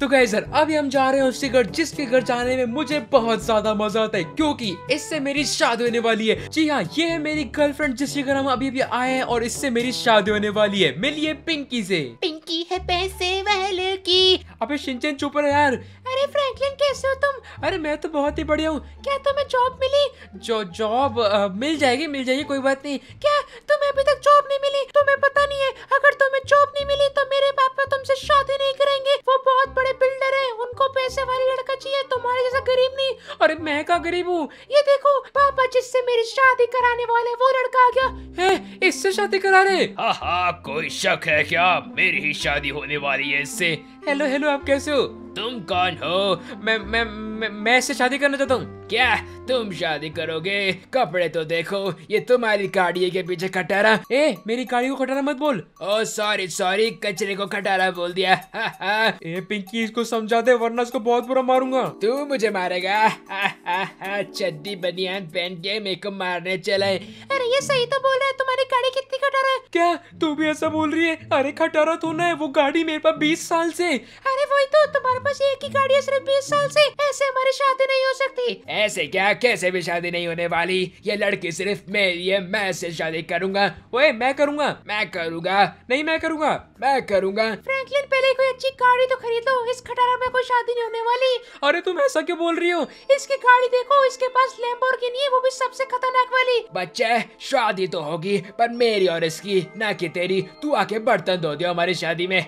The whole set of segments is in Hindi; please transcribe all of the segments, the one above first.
तो गए सर अभी हम जा रहे हैं उसके घर जिसके घर जाने में मुझे बहुत ज्यादा मजा आता है क्योंकि इससे मेरी शादी होने वाली है जी हाँ ये है मेरी गर्लफ्रेंड जिसके घर हम अभी अभी आए हैं और इससे मेरी शादी होने वाली है मिलिए पिंकी से पिंकी है पैसे वाले की अबे शिंचन चुप रहे यार अरे फ्रैंकलिन कैसे हो तुम अरे मैं तो बहुत ही बढ़िया हूँ क्या तुम्हें तो जॉब मिली जो जॉब मिल जाएगी मिल जाएगी कोई बात नहीं क्या तुम्हें अभी तक जॉब नहीं मिली तुम्हें पता नहीं है अगर तुम्हें जॉब नहीं मिली का गरीब हूँ ये देखो पापा जिससे मेरी शादी कराने वाले वो लड़का आ गया है इससे शादी करा रहे हाँ हाँ कोई शक है क्या मेरी ही शादी होने वाली है इससे हेलो हेलो आप कैसे हो तुम कौन हो मैं मैं मैं, मैं इससे शादी करना चाहता हूँ क्या तुम शादी करोगे कपड़े तो देखो ये तुम्हारी गाड़ी के पीछे खटारा ए मेरी गाड़ी को खटारा मत बोल ओ सॉरी सॉरी कचरे को खटारा बोल दिया ए पिंकी इसको समझा दे वरना इसको बहुत बुरा मारूंगा तू मुझे मारेगा चड्डी बनियान पहन के मेरे को मारने चला अरे ये सही तो बोल रहे तुम्हारी गाड़ी कितनी खटारा है क्या तू भी ऐसा बोल रही है अरे खटारा तो ना वो गाड़ी मेरे पास बीस साल ऐसी अरे वही तो तुम्हारे पास एक ही गाड़ी है सिर्फ बीस साल ऐसी ऐसे हमारी शादी नहीं हो सकती ऐसे क्या कैसे भी शादी नहीं होने वाली ये लड़की सिर्फ मेरी है मैं से शादी करूंगा ओए मैं करूंगा मैं करूंगा नहीं मैं करूंगा मैं करूंगा फ्रैंकलिन पहले कोई अच्छी गाड़ी तो खरीद लो इस खटारा में कोई शादी नहीं होने वाली अरे तुम ऐसा क्यों बोल रही हो इसकी गाड़ी देखो इसके पास लैम्बोर्गिनी है वो भी सबसे खतरनाक वाली बच्चे शादी तो होगी पर मेरी और इसकी ना की तेरी तू आके बर्तन धो दो हमारी शादी में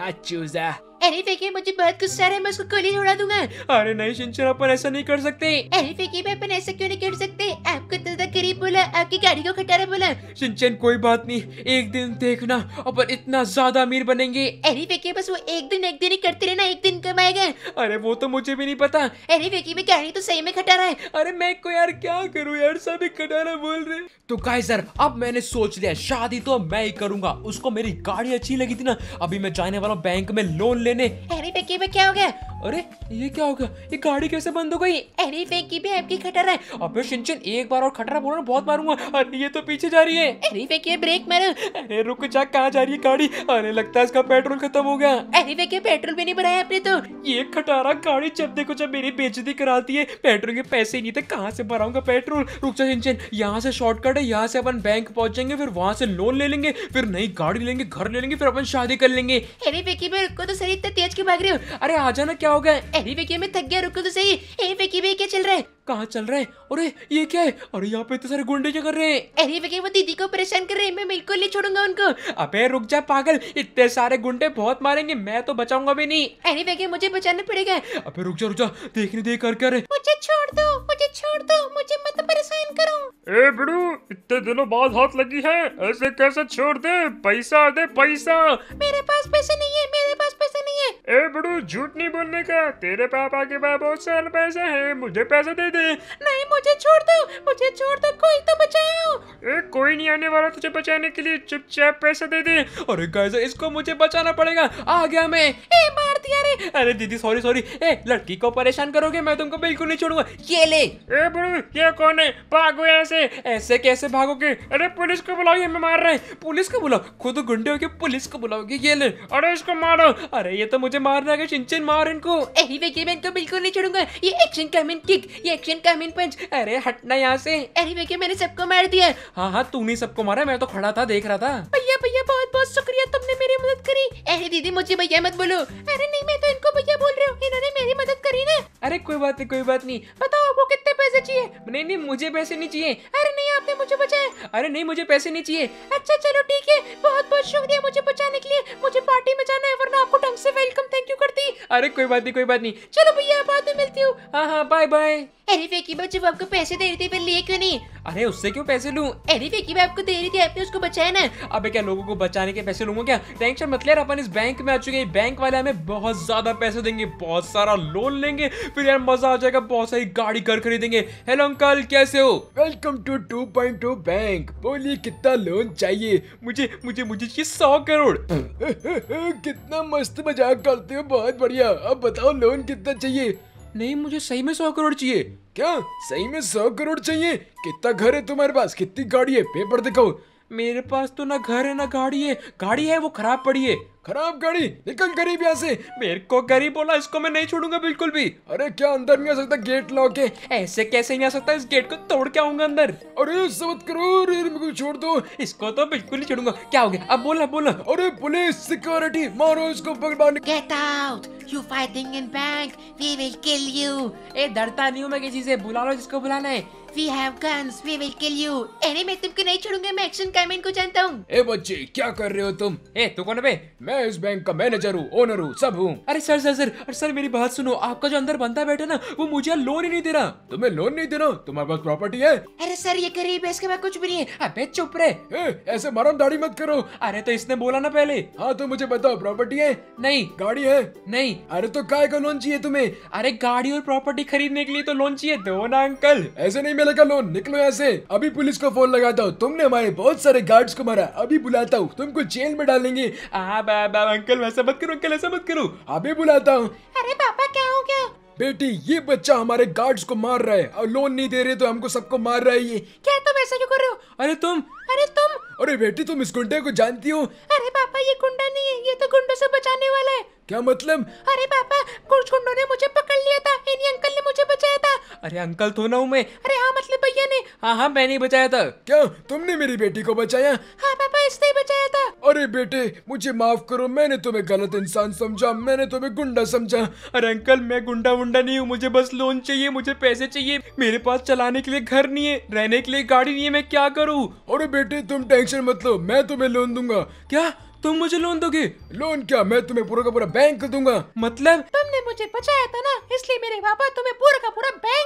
चूजा अरे फेंकी मुझे बहुत गुस्सा है मैं उसको गोली छोड़ा दूंगा अरे नहीं शिंचन अपन ऐसा नहीं कर सकते अरे फेंकी मैं अपन ऐसा क्यों नहीं कर सकते आपको तो गरीब बोला आपकी गाड़ी को खटारा बोला शिंचन कोई बात नहीं एक दिन देखना अपन इतना ज्यादा अमीर बनेंगे अरे फेंकी बस वो एक दिन एक दिन ही करते रहना एक दिन कमाएगा अरे वो तो मुझे भी नहीं पता अरे फेंकी मैं गाड़ी तो सही में खटारा है अरे मैं को यार क्या करूँ यार सभी खटारा बोल रहे तो काय सर अब मैंने सोच लिया शादी तो मैं ही करूंगा उसको मेरी गाड़ी अच्छी लगी थी ना अभी मैं जाने वाला बैंक में लोन लेने अरे पेकी में क्या हो गया अरे ये क्या हो गया ये गाड़ी कैसे बंद हो गई अरे फेंकी भी आपकी खटर है अबे शिंचन एक बार और खटरा बोलो बहुत मारूंगा अरे ये तो पीछे जा रही है अरे फेंकी ब्रेक मारो अरे रुक जा कहाँ जा रही है गाड़ी अरे लगता है इसका पेट्रोल खत्म हो गया अरे फेंकी पेट्रोल भी नहीं भराया आपने तो ये खटारा गाड़ी जब देखो जब मेरी बेचती कराती है पेट्रोल के पैसे नहीं थे कहाँ से भराऊंगा पेट्रोल रुक जा शिंचन यहाँ से शॉर्टकट है यहाँ से अपन बैंक पहुँच जाएंगे फिर वहाँ से लोन ले लेंगे फिर नई गाड़ी लेंगे घर ले लेंगे फिर अपन शादी कर लेंगे अरे फेंकी रुको तो सही इतने तेज क्यों भाग रहे हो अरे आ जाना क्या होगा अरे विकी मैं थक गया रुको तो सही ए विकी भी क्या चल रहा है कहाँ चल रहे अरे ये क्या है अरे यहाँ पे इतने सारे गुंडे क्या कर रहे हैं अरे विकी वो दीदी को परेशान कर रहे हैं मैं बिल्कुल नहीं छोड़ूंगा उनको अबे रुक जा पागल इतने सारे गुंडे बहुत मारेंगे मैं तो बचाऊंगा भी नहीं अरे विकी मुझे बचाना पड़ेगा अबे रुक जा रुक जा देखने देख कर कर मुझे छोड़ दो मुझे छोड़ दो मुझे मत परेशान करो ए बड़ू इतने दिनों बाद हाथ लगी है ऐसे कैसे छोड़ दे पैसा दे पैसा मेरे पास पैसे नहीं है मेरे ए बड़ू झूठ नहीं बोलने का तेरे पापा के पास बहुत सारा पैसा है मुझे पैसा दे दे नहीं मुझे छोड़ दो मुझे छोड़ दो कोई तो बचाओ ए कोई नहीं आने वाला तुझे बचाने के लिए चुपचाप पैसा दे दे अरे गाइस इसको मुझे बचाना पड़ेगा आ गया मैं ए मार दिया रे अरे दीदी सॉरी सॉरी ए लड़की को परेशान करोगे मैं तुमको बिल्कुल नहीं छोड़ूंगा ये ले ए बड़ू ये कौन है भागो ऐसे ऐसे कैसे भागोगे अरे पुलिस को बुलाओ ये मैं मार रहे पुलिस को बुलाओ खुद गुंडे हो के पुलिस को बुलाओगे ये ले अरे इसको मारो अरे ये तो मुझे मुझे मारना है शिनचैन मार इनको मैं तो बिल्कुल नहीं छोड़ूंगा ये एक्शन का कमिन किक ये एक्शन का कमिन पंच अरे हटना यहाँ से अरे वे मैंने सबको मार दिया हाँ हाँ तू नहीं सबको मारा मैं तो खड़ा था देख रहा था भैया भैया बहुत बहुत शुक्रिया तुमने मेरी मदद करी अरे दीदी मुझे भैया मत बोलो अरे नहीं मैं तो इनको भैया बोल रहा हूँ इन्होंने मेरी मदद करी ना अरे कोई बात नहीं कोई बात नहीं बताओ आपको कितने पैसे चाहिए नहीं नहीं मुझे पैसे नहीं चाहिए अरे नहीं आपने मुझे बचाया अरे नहीं मुझे पैसे नहीं चाहिए अच्छा चलो ठीक है बहुत बहुत शुक्रिया मुझे बचाने के लिए मुझे पार्टी में जाना है वरना आपको ढंग से वेलकम थैंक यू करती अरे कोई बात नहीं कोई बात नहीं चलो भैया बाद में मिलती हूँ हाँ हाँ बाय बाय अरे फेकी बाप जब आपको पैसे दे रही थी पर लिए क्यों नहीं अरे उससे क्यों पैसे लूँ अरे फेकी बाप को दे रही थी आपने उसको बचाया ना अबे क्या लोगों को बचाने के पैसे लूंगा क्या टेंशन मत यार अपन इस बैंक में आ चुके हैं बैंक वाले हमें बहुत ज्यादा पैसे देंगे बहुत सारा लोन लेंगे फिर यार मजा आ जाएगा बहुत सारी गाड़ी घर खरीदेंगे हेलो अंकल कैसे हो welcome to two point two bank बोलिए कितना लोन चाहिए मुझे मुझे मुझे सौ करोड़ कितना मस्त मजाक करते हो बहुत बढ़िया अब बताओ लोन कितना चाहिए नहीं मुझे सही में सौ करोड़ चाहिए क्या सही में सौ करोड़ चाहिए कितना घर है तुम्हारे पास कितनी गाड़ी है पेपर दिखाओ मेरे पास तो ना घर है ना गाड़ी है गाड़ी है वो खराब पड़ी है खराब गाड़ी निकल गरीब यहाँ से मेरे को गरीब बोला इसको मैं नहीं छोड़ूंगा बिल्कुल भी अरे क्या अंदर नहीं आ सकता गेट लॉक है ऐसे कैसे नहीं आ सकता इस गेट को तोड़ के आऊंगा अंदर अरे सबत करो अरे छोड़ दो इसको तो बिल्कुल नहीं छोड़ूंगा क्या हो गया अब बोला बोला अरे पुलिस सिक्योरिटी मारो इसको पकड़ get out you fighting in bank we will kill you ए डरता नहीं हूँ मैं किसी से बुला लो जिसको बुलाना है we have guns we will kill you अरे मैं तुमको नहीं छोड़ूंगा मैं एक्शन कैमन को जानता हूँ ए बच्चे क्या कर रहे हो तुम ए तू कौन बे मैं मैं इस बैंक का मैनेजर हूँ ओनर हूँ सब हूँ अरे सर सर सर अरे सर मेरी बात सुनो आपका जो अंदर बनता बैठा ना वो मुझे लोन ही नहीं दे रहा तुम्हें लोन नहीं देना तुम्हारे पास प्रॉपर्टी है अरे सर ये गरीब है इसके पास कुछ भी नहीं है अबे चुप रहे ऐसे मरम दाढ़ी मत करो अरे तो इसने बोला ना पहले हाँ तो मुझे बताओ प्रॉपर्टी है नहीं गाड़ी है नहीं अरे तो काय का लोन चाहिए तुम्हें अरे गाड़ी और प्रॉपर्टी खरीदने के लिए तो लोन चाहिए दो ना अंकल ऐसे नहीं मिलेगा लोन निकलो ऐसे अभी पुलिस को फोन लगाता हूँ तुमने हमारे बहुत सारे गार्ड्स को मारा अभी बुलाता हूँ तुमको जेल में डालेंगे हाँ अंकल वैसा मत करो अंकल ऐसा मत करो अभी हाँ, बुलाता हूँ अरे पापा क्या हो गया बेटी ये बच्चा हमारे गार्ड्स को मार रहा है और लोन नहीं दे रहे तो हमको सबको मार रहा है ये क्या तुम ऐसा क्यों कर रहे हो अरे तुम अरे तुम अरे बेटी तुम इस गुंडे को जानती हो अरे पापा ये गुंडा नहीं है ये तो गुंडों से बचाने वाला है क्या मतलब अरे पापा कुछ गुंडों ने मुझे पकड़ लिया था इन्हीं अंकल ने मुझे बचाया था अरे अंकल तो ना हूँ मैं अरे हाँ मतलब भैया ने हाँ हाँ मैंने बचाया था क्या तुमने मेरी बेटी को बचाया हाँ पापा इसने बचाया था अरे बेटे मुझे माफ करो मैंने तुम्हें गलत इंसान समझा मैंने तुम्हें गुंडा समझा अरे अंकल मैं गुंडा वुंडा नहीं हूँ मुझे बस लोन चाहिए मुझे पैसे चाहिए मेरे पास चलाने के लिए घर नहीं है रहने के लिए गाड़ी नहीं है मैं क्या करूँ अरे बेटे तुम टेंशन मत लो मैं तुम्हें लोन दूंगा क्या तुम मुझे लोन दोगे लोन क्या मैं तुम्हें पूरा का पूरा बैंक दूंगा मतलब तुमने मुझे बचाया था ना इसलिए मेरे पापा तुम्हें पूरा का पूरा बैंक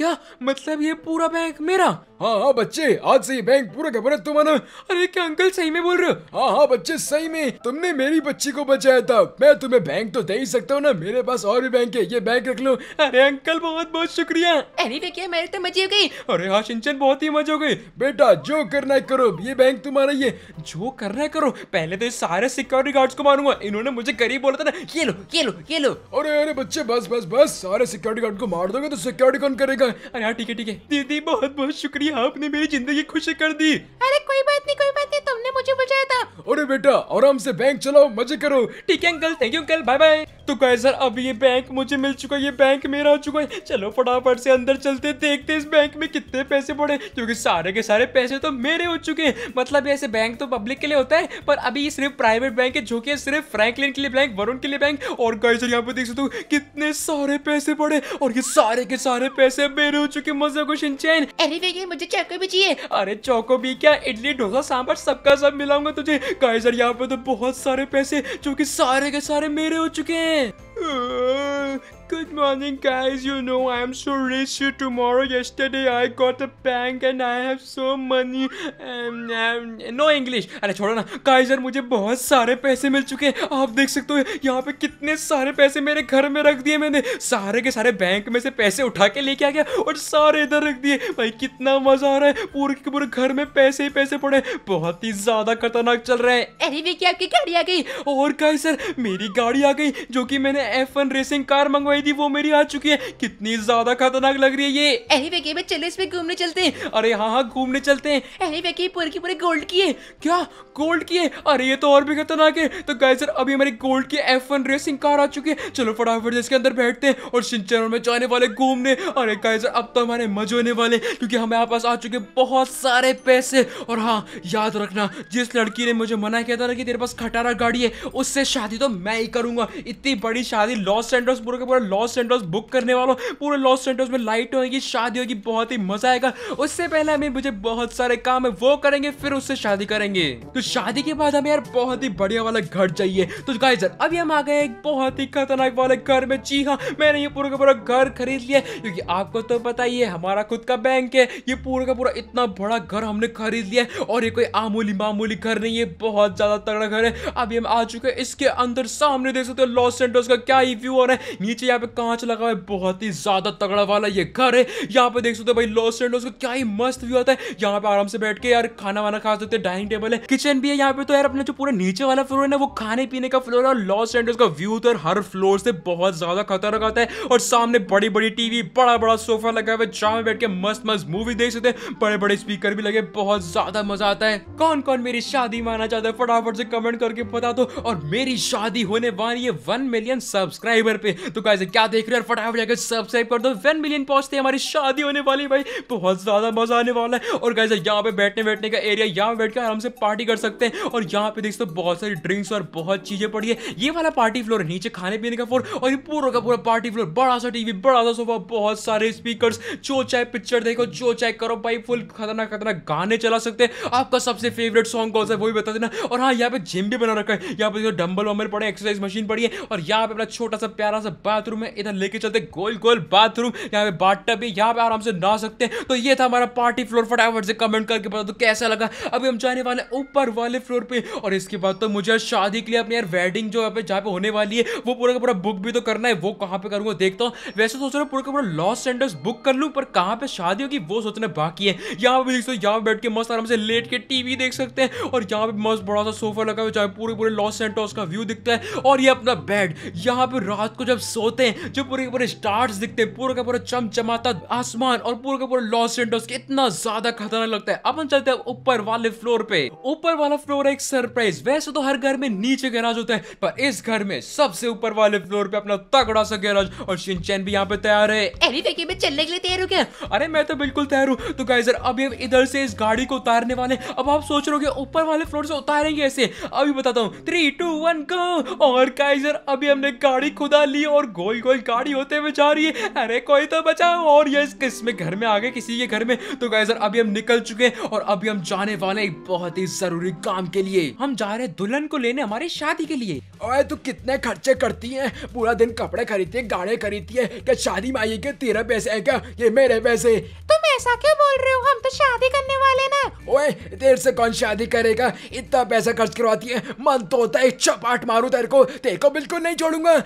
क्या मतलब ये पूरा बैंक मेरा हाँ हाँ बच्चे आज से ये बैंक पूरा का है तुम्हारा अरे क्या अंकल सही में बोल रहे हो हाँ हाँ बच्चे सही में तुमने मेरी बच्ची को बचाया था मैं तुम्हें बैंक तो दे ही सकता हूँ ना मेरे पास और भी बैंक है ये बैंक रख लो अरे अंकल बहुत बहुत शुक्रिया अरे क्या मेरे तो मजी हो गई अरे हाँ सिंचन बहुत ही मजा हो गई बेटा जो करना है करो ये बैंक तुम्हारा ये जो करना है करो पहले तो सारे सिक्योरिटी गार्ड्स को मारूंगा इन्होंने मुझे गरीब बोला था ना ये लो ये लो ये लो अरे अरे बच्चे बस बस बस सारे सिक्योरिटी गार्ड को मार दोगे तो सिक्योरिटी कौन करेगा अरे यार हाँ, ठीक है ठीक है दीदी बहुत बहुत शुक्रिया आपने मेरी जिंदगी खुश कर दी अरे कोई बात नहीं कोई बात नहीं तुमने मुझे बुझाया था अरे बेटा आराम से बैंक चलाओ मजे करो ठीक है uncle thank you uncle bye bye तो गाय सर अब ये बैंक मुझे मिल चुका है ये बैंक मेरा हो चुका है चलो फटाफट से अंदर चलते देखते इस बैंक में कितने पैसे पड़े क्योंकि सारे के सारे पैसे तो मेरे हो चुके हैं मतलब ऐसे बैंक तो पब्लिक के लिए होता है पर अभी ये सिर्फ प्राइवेट बैंक है जो कि सिर्फ फ्रैंकलिन के लिए बैंक वरुण के लिए बैंक और गाय सर यहाँ पे देख सकते हो कितने सारे पैसे पड़े और ये सारे के सारे पैसे बेरो चुके मजे को शिनचैन अरे भैया मुझे चौको भी चाहिए अरे चौको भी क्या इडली डोसा सांभर सबका सब मिलाऊंगा तुझे काइजर यहाँ पे तो बहुत सारे पैसे जो की सारे के सारे मेरे हो चुके हैं Good morning guys, you know I am so rich tomorrow. Yesterday I got a bank and I have so money. Um, um, no English. अरे छोड़ो ना गाइस यार मुझे बहुत सारे पैसे मिल चुके हैं आप देख सकते हो यहाँ पे कितने सारे पैसे मेरे घर में रख दिए मैंने सारे के सारे बैंक में से पैसे उठा के लेके आ गया और सारे इधर रख दिए भाई कितना मजा आ रहा है पूरे के पूरे घर में पैसे ही पैसे पड़े बहुत ही ज्यादा खतरनाक चल रहे हैं अरे भी क्या आपकी गाड़ी आ गई और गाइस सर मेरी गाड़ी आ गई जो कि मैंने एफ रेसिंग कार मंगवाई गई थी वो मेरी आ चुकी है कितनी ज्यादा खतरनाक लग रही है ये अरे वेकी में चले इसमें घूमने चलते हैं अरे हाँ हाँ घूमने चलते हैं अरे वेकी पूरे की पूरे गोल्ड की है क्या गोल्ड की है अरे ये तो और भी खतरनाक है तो गाय सर अभी हमारी गोल्ड की एफ रेसिंग कार आ चुकी है चलो फटाफट इसके अंदर बैठते हैं और सिंचर में जाने वाले घूमने अरे गाय सर अब तो हमारे मजे होने वाले क्योंकि हमारे यहाँ पास आ चुके बहुत सारे पैसे और हाँ याद रखना जिस लड़की ने मुझे मना किया था ना कि तेरे पास खटारा गाड़ी है उससे शादी तो मैं ही करूंगा इतनी बड़ी शादी लॉस एंड्रस पूरा का पूरा लॉस सेंटर्स बुक करने वालों पूरे लॉस सेंटर्स में लाइट होगी शादी होगी बहुत ही मजा आएगा उससे पहले हमें मुझे बहुत सारे काम है वो करेंगे फिर उससे शादी करेंगे तो शादी के बाद हमें यार बहुत ही बढ़िया वाला घर चाहिए तो गाइस यार अभी हम आ गए एक बहुत ही खतरनाक वाले घर में जी हाँ मैंने ये पूरा का पूरा घर खरीद लिया क्योंकि आपको तो पता ही है हमारा खुद का बैंक है ये पूरा का पूरा इतना बड़ा घर हमने खरीद लिया और ये कोई आमूली मामूली घर नहीं है बहुत ज्यादा तगड़ा घर है अभी हम आ चुके हैं इसके अंदर सामने देख सकते हो लॉस सेंटर्स का क्या ही व्यू हो रहा है नीचे यहाँ पे कांच लगा हुआ है बहुत ही ज्यादा तगड़ा वाला ये घर है यहाँ पे देख सकते हो भाई लॉस एंड का क्या ही मस्त व्यू आता है यहाँ पे आराम से बैठ के यार खाना वाना खा सकते डाइनिंग टेबल है किचन भी है यहाँ पे तो यार अपने जो पूरा नीचे वाला फ्लोर है ना वो खाने पीने का फ्लोर है और लॉस एंड का व्यू तो हर फ्लोर से बहुत ज्यादा खतरनाक आता है और सामने बड़ी बड़ी टीवी बड़ा बड़ा सोफा लगा हुआ है जहाँ में बैठ के मस्त मस्त मूवी देख सकते हैं बड़े बड़े स्पीकर भी लगे बहुत ज्यादा मजा आता है कौन कौन मेरी शादी माना चाहता है फटाफट से कमेंट करके बता दो और मेरी शादी होने वाली है वन मिलियन सब्सक्राइबर पे तो कैसे क्या देख रहे हो फटाफट जाकर सब्सक्राइब कर दो वन मिलियन पहुंचते हमारी शादी होने वाली भाई बहुत ज्यादा मजा आने वाला है और कैसे यहाँ पे बैठने बैठने का एरिया यहाँ पे बैठ कर आराम से पार्टी कर सकते हैं और यहाँ पे देखते बहुत सारी ड्रिंक्स और बहुत चीजें पड़ी है ये वाला पार्टी फ्लोर नीचे खाने पीने का फ्लोर और ये पूरा का पूरा पार्टी फ्लोर बड़ा सा टीवी बड़ा सा सोफा बहुत सारे स्पीकर जो चाहे पिक्चर देखो जो चाहे करो भाई फुल खतरनाक खतरनाक गाने चला सकते हैं आपका सबसे फेवरेट सॉन्ग कौन सा है वही बता देना और हाँ यहाँ पे जिम भी बना रखा है यहाँ पे डम्बल वम्बल पड़े एक्सरसाइज मशीन पड़ी है और यहाँ पे अपना छोटा सा प्यारा सा बाथरूम बाथरूम है इधर लेके चलते गोल गोल बाथरूम यहाँ पे बाटा भी यहाँ पे आराम से नहा सकते हैं तो ये था हमारा पार्टी फ्लोर फटाफट से कमेंट करके बता दो तो कैसा लगा अभी हम जाने वाले ऊपर वाले फ्लोर पे और इसके बाद तो मुझे शादी के लिए अपने यार वेडिंग जो यहाँ पे जहाँ पे होने वाली है वो पूरा का पूरा बुक भी तो करना है वो कहाँ पे करूँगा देखता हूँ वैसे तो सोच रहा हूँ पूरा का पूरा लॉस सेंडर्स बुक कर लूँ पर कहाँ पे शादी होगी वो सोचना बाकी है यहाँ पे देख सकते यहाँ बैठ के मस्त आराम से लेट के टीवी देख सकते हैं और यहाँ पे मस्त बड़ा सा सोफा लगा हुआ है पूरे पूरे लॉस सेंटर्स का व्यू दिखता है और ये अपना बेड यहाँ पे रात को जब सोते करते हैं जो पूरे के पूरे स्टार्स दिखते हैं पूरे का पूरा चमचमाता आसमान और पूरे का पूरा लॉस एंडोस इतना ज्यादा खतरनाक लगता है अब हम चलते हैं ऊपर वाले फ्लोर पे ऊपर वाला फ्लोर एक सरप्राइज वैसे तो हर घर में नीचे गैराज होता है पर इस घर में सबसे ऊपर वाले फ्लोर पे अपना तगड़ा सा गैराज और शिनचैन भी यहाँ पे तैयार है अरे देखिए मैं चलने के लिए तैयार हूँ क्या अरे मैं तो बिल्कुल तैयार हूँ तो गाइस अभी हम इधर से इस गाड़ी को उतारने वाले अब आप सोच रहे हो ऊपर वाले फ्लोर से उतारेंगे ऐसे अभी बताता हूँ थ्री टू वन गो और गाइस अभी हमने गाड़ी खुदा ली और गो कोई गोल गाड़ी होते हुए जा रही है अरे कोई तो बचाओ और ये इसमें घर में आ गए किसी के घर में तो गाय अभी हम निकल चुके हैं और अभी हम जाने वाले एक बहुत ही जरूरी काम के लिए हम जा रहे हैं दुल्हन को लेने हमारी शादी के लिए अरे तू कितने खर्चे करती है पूरा दिन कपड़े खरीदती है गाड़े खरीदती है क्या शादी में आई क्या तेरा पैसे है क्या ये मेरे पैसे तुम ऐसा क्या बोल रहे हो हम तो शादी करने वाले ना ओए देर से कौन शादी करेगा इतना पैसा खर्च करवाती है मन तो होता है चपाट मारू तेरे को तेरे को बिल्कुल नहीं छोड़ूंगा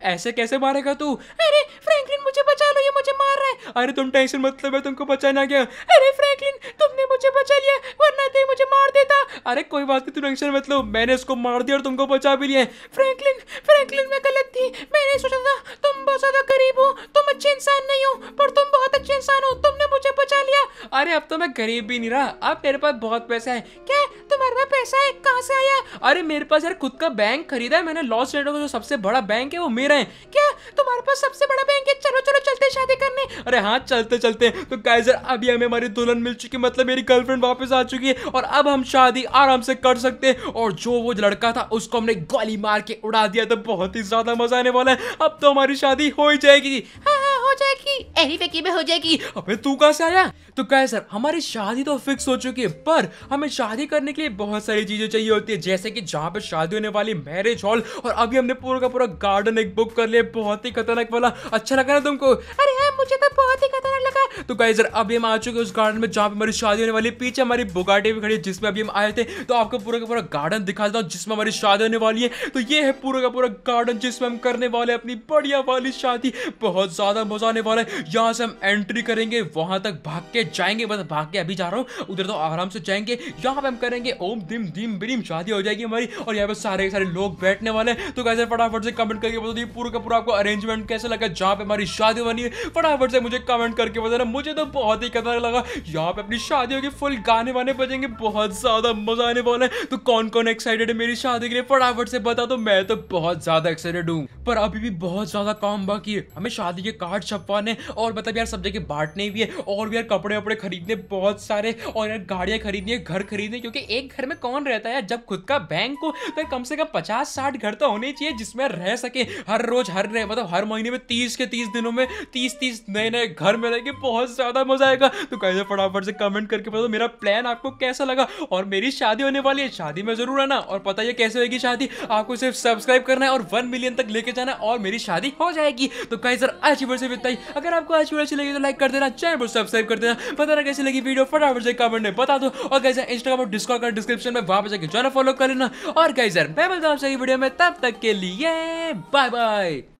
ऐसे कैसे मारेगा तू अरे फ्रैंकलिन मुझे बचा लो ये मुझे मार रहा है अरे तुम टेंशन मत लो मैं तुमको बचाना गया अरे फ्रैंकलिन तुमने मुझे बचा लिया वरना तो मुझे मार देता अरे कोई बात नहीं तू टेंशन मत लो मैंने इसको मार दिया और तुमको बचा भी लिया फ्रैंकलिन फ्रैंकलिन मैं गलत थी मैंने सोचा था तुम बहुत ज्यादा गरीब हो तुम अच्छे इंसान नहीं हो पर तुम बहुत अच्छे इंसान हो तुमने मुझे बचा लिया अरे अब तो मैं गरीब भी नहीं रहा अब मेरे पास बहुत पैसा है अरे मेरे पास यार खुद का बैंक खरीदा है मैंने लॉस एंड का जो सबसे बड़ा बैंक है वो मेरा है क्या तुम्हारे पास सबसे बड़ा बैंक है चलो चलो चलते शादी करने अरे हाँ चलते चलते तो गाइजर अभी हमें हमारी दुल्हन मिल चुकी है मतलब मेरी गर्लफ्रेंड वापस आ चुकी है और अब हम शादी आराम से कर सकते हैं और जो वो लड़का था उसको हमने गोली मार के उड़ा दिया तो बहुत ही ज्यादा मजा आने वाला है अब तो हमारी शादी हो ही जाएगी हाँ जाएगी एनी फेकी में हो जाएगी अबे तू कहा से आया तो कहे सर हमारी शादी तो फिक्स हो चुकी है पर हमें शादी करने के लिए बहुत सारी चीजें चाहिए होती है जैसे कि जहाँ पे शादी होने वाली मैरिज हॉल और अभी हमने पूरा का पूरा गार्डन एक बुक कर लिया बहुत ही खतरनाक वाला अच्छा लगा ना तुमको अरे हाँ मुझे तो बहुत ही खतरनाक लगा तो कहे सर अभी हम आ चुके उस गार्डन में जहाँ पे हमारी शादी होने वाली पीछे हमारी बुगाटे भी खड़ी है जिसमें अभी हम आए थे तो आपको पूरा का पूरा गार्डन दिखा देता हूँ जिसमें हमारी शादी होने वाली है तो ये है पूरा का पूरा गार्डन जिसमें हम करने वाले अपनी बढ़िया वाली शादी बहुत ज्यादा मजा आने वाला है यहाँ से हम एंट्री करेंगे वहां तक भाग के जाएंगे बस भाग के अभी जा रहा हूँ उधर तो आराम से जाएंगे यहाँ पे हम करेंगे ओम दिम दिम बिम शादी हो जाएगी हमारी और यहाँ पे सारे सारे लोग बैठने वाले तो कैसे फटाफट से कमेंट करके बता दिए पूरा का पूरा आपको अरेंजमेंट कैसे लगा जहाँ पे हमारी शादी बनी है फटाफट से मुझे कमेंट करके बताना मुझे तो बहुत ही कदर लगा यहाँ पे अपनी शादी होगी फुल गाने वाने बजेंगे बहुत ज्यादा मजा आने वाला है तो कौन कौन एक्साइटेड है मेरी शादी के लिए फटाफट से बता दो मैं तो बहुत ज्यादा एक्साइटेड हूँ पर अभी भी बहुत ज्यादा काम बाकी है हमें शादी के कार्ड मच फन है और मतलब यार सब जगह बांटने भी है और भी यार कपड़े वपड़े खरीदने बहुत सारे और यार गाड़ियाँ खरीदनी है घर खरीदने क्योंकि एक घर में कौन रहता है यार जब खुद का बैंक हो तो कम से कम पचास साठ घर तो होने चाहिए जिसमें रह सके हर रोज हर रहे मतलब हर महीने में तीस के तीस दिनों में तीस तीस नए नए घर में रहेंगे बहुत ज़्यादा मज़ा आएगा तो कैसे फटाफट से कमेंट करके बताओ मेरा प्लान आपको कैसा लगा और मेरी शादी होने वाली है शादी में ज़रूर आना और पता ये कैसे होगी शादी आपको सिर्फ सब्सक्राइब करना है और वन मिलियन तक लेके जाना और मेरी शादी हो जाएगी तो कहीं सर अच्छी वर्ष से सकता है अगर आपको आज वीडियो अच्छी लगी तो लाइक कर देना चैनल को सब्सक्राइब कर देना पता ना कैसी लगी वीडियो फटाफट से कमेंट में बता दो और कैसे इंस्टाग्राम और डिस्कॉर्ड का डिस्क्रिप्शन में वहां पर जाकर चैनल फॉलो कर लेना और कैसे मैं बोलता हूँ आपसे वीडियो में तब तक के लिए बाय बाय